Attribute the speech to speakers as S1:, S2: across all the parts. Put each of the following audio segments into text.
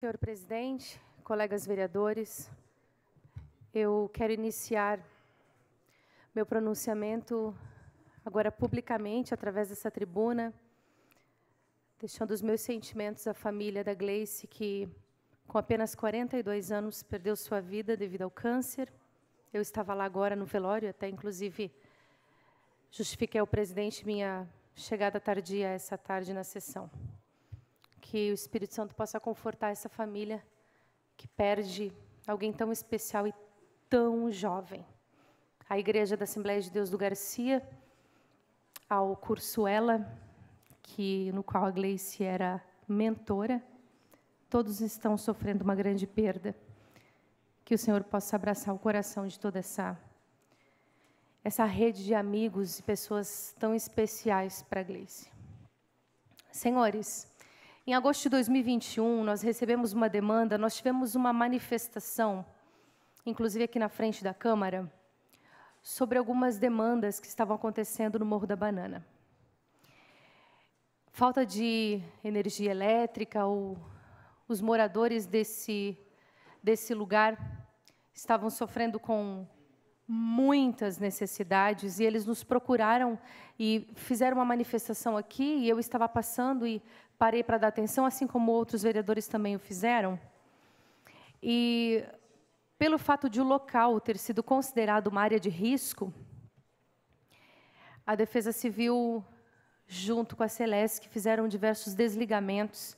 S1: Senhor presidente, colegas vereadores, eu quero iniciar meu pronunciamento agora publicamente através dessa tribuna, deixando os meus sentimentos à família da Gleice que com apenas 42 anos perdeu sua vida devido ao câncer. Eu estava lá agora no velório, até inclusive justifiquei ao presidente minha chegada tardia essa tarde na sessão que o Espírito Santo possa confortar essa família que perde alguém tão especial e tão jovem. A Igreja da Assembleia de Deus do Garcia, ao curso Ela, que, no qual a Gleice era mentora, todos estão sofrendo uma grande perda. Que o Senhor possa abraçar o coração de toda essa essa rede de amigos e pessoas tão especiais para a Gleice. Senhores, em agosto de 2021, nós recebemos uma demanda, nós tivemos uma manifestação, inclusive aqui na frente da Câmara, sobre algumas demandas que estavam acontecendo no Morro da Banana. Falta de energia elétrica, ou os moradores desse, desse lugar estavam sofrendo com muitas necessidades e eles nos procuraram e fizeram uma manifestação aqui e eu estava passando e parei para dar atenção, assim como outros vereadores também o fizeram. E pelo fato de o local ter sido considerado uma área de risco, a Defesa Civil, junto com a Celesc, fizeram diversos desligamentos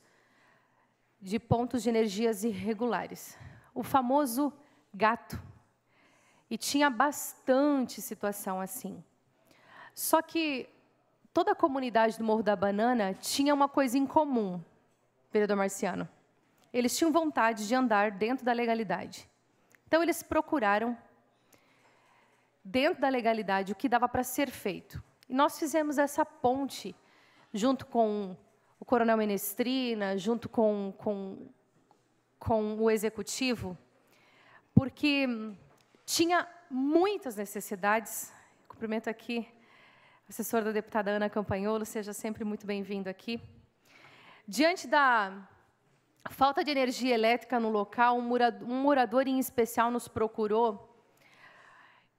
S1: de pontos de energias irregulares. O famoso gato e tinha bastante situação assim. Só que toda a comunidade do Morro da Banana tinha uma coisa em comum, vereador Marciano. Eles tinham vontade de andar dentro da legalidade. Então, eles procuraram, dentro da legalidade, o que dava para ser feito. E nós fizemos essa ponte, junto com o Coronel Menestrina, junto com, com, com o Executivo, porque tinha muitas necessidades. Cumprimento aqui a assessora da deputada Ana Campanholo, seja sempre muito bem-vindo aqui. Diante da falta de energia elétrica no local, um morador em especial nos procurou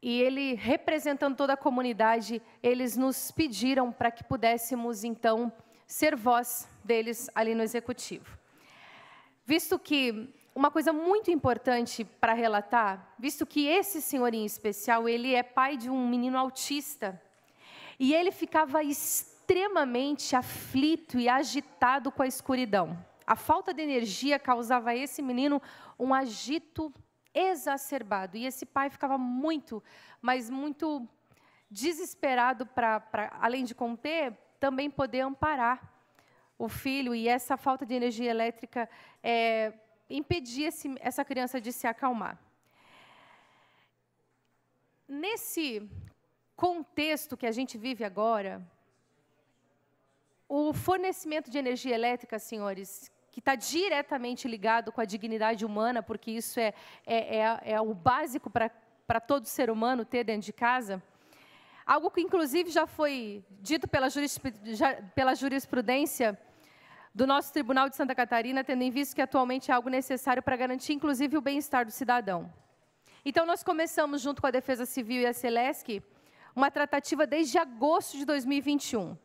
S1: e ele, representando toda a comunidade, eles nos pediram para que pudéssemos, então, ser voz deles ali no executivo. Visto que uma coisa muito importante para relatar, visto que esse senhor em especial, ele é pai de um menino autista, e ele ficava extremamente aflito e agitado com a escuridão. A falta de energia causava a esse menino um agito exacerbado, e esse pai ficava muito, mas muito desesperado para, além de conter, também poder amparar o filho, e essa falta de energia elétrica é, impedir esse, essa criança de se acalmar. Nesse contexto que a gente vive agora, o fornecimento de energia elétrica, senhores, que está diretamente ligado com a dignidade humana, porque isso é, é, é, é o básico para todo ser humano ter dentro de casa, algo que, inclusive, já foi dito pela, jurisprudência do nosso Tribunal de Santa Catarina, tendo em vista que atualmente é algo necessário para garantir, inclusive, o bem-estar do cidadão. Então, nós começamos, junto com a Defesa Civil e a Celesc, uma tratativa desde agosto de 2021.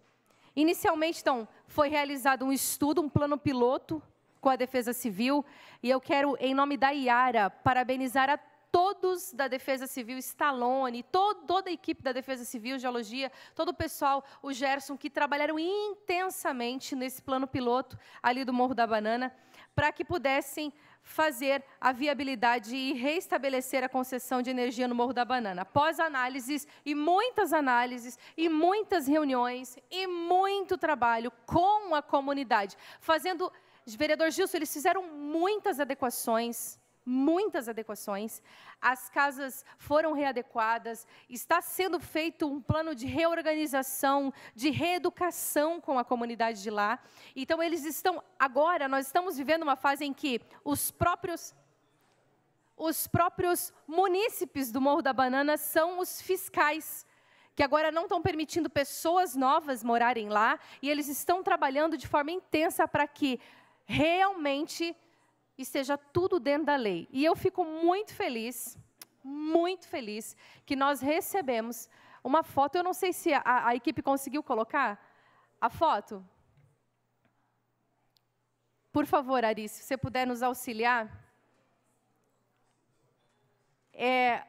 S1: Inicialmente, então, foi realizado um estudo, um plano piloto com a Defesa Civil, e eu quero, em nome da IARA, parabenizar a todos da Defesa Civil, Stallone, todo, toda a equipe da Defesa Civil, Geologia, todo o pessoal, o Gerson, que trabalharam intensamente nesse plano piloto ali do Morro da Banana, para que pudessem fazer a viabilidade e reestabelecer a concessão de energia no Morro da Banana. Após análises e muitas análises e muitas reuniões e muito trabalho com a comunidade, fazendo... Vereador Gilson, eles fizeram muitas adequações, muitas adequações, as casas foram readequadas, está sendo feito um plano de reorganização, de reeducação com a comunidade de lá. Então, eles estão, agora, nós estamos vivendo uma fase em que os próprios os próprios munícipes do Morro da Banana são os fiscais, que agora não estão permitindo pessoas novas morarem lá, e eles estão trabalhando de forma intensa para que realmente e seja tudo dentro da lei. E eu fico muito feliz, muito feliz, que nós recebemos uma foto. Eu não sei se a, a equipe conseguiu colocar a foto. Por favor, Ari, se você puder nos auxiliar. É,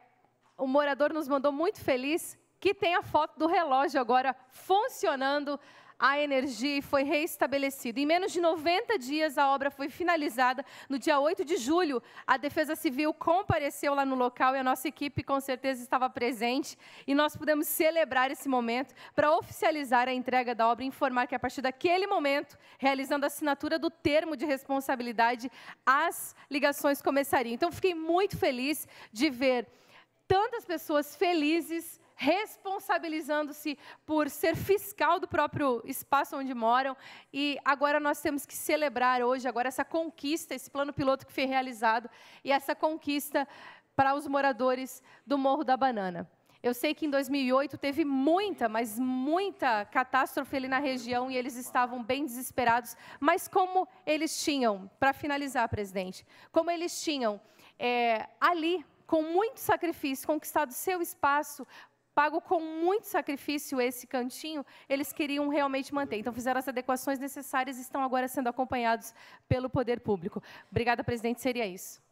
S1: o morador nos mandou muito feliz que tem a foto do relógio agora funcionando a energia e foi reestabelecida. Em menos de 90 dias, a obra foi finalizada. No dia 8 de julho, a Defesa Civil compareceu lá no local e a nossa equipe, com certeza, estava presente. E nós pudemos celebrar esse momento para oficializar a entrega da obra e informar que, a partir daquele momento, realizando a assinatura do termo de responsabilidade, as ligações começariam. Então, fiquei muito feliz de ver tantas pessoas felizes responsabilizando-se por ser fiscal do próprio espaço onde moram. E agora nós temos que celebrar hoje, agora essa conquista, esse plano piloto que foi realizado e essa conquista para os moradores do Morro da Banana. Eu sei que em 2008 teve muita, mas muita catástrofe ali na região e eles estavam bem desesperados. Mas como eles tinham, para finalizar, presidente, como eles tinham é, ali com muito sacrifício, conquistado seu espaço, pago com muito sacrifício esse cantinho, eles queriam realmente manter. Então, fizeram as adequações necessárias e estão agora sendo acompanhados pelo poder público. Obrigada, presidente. Seria isso.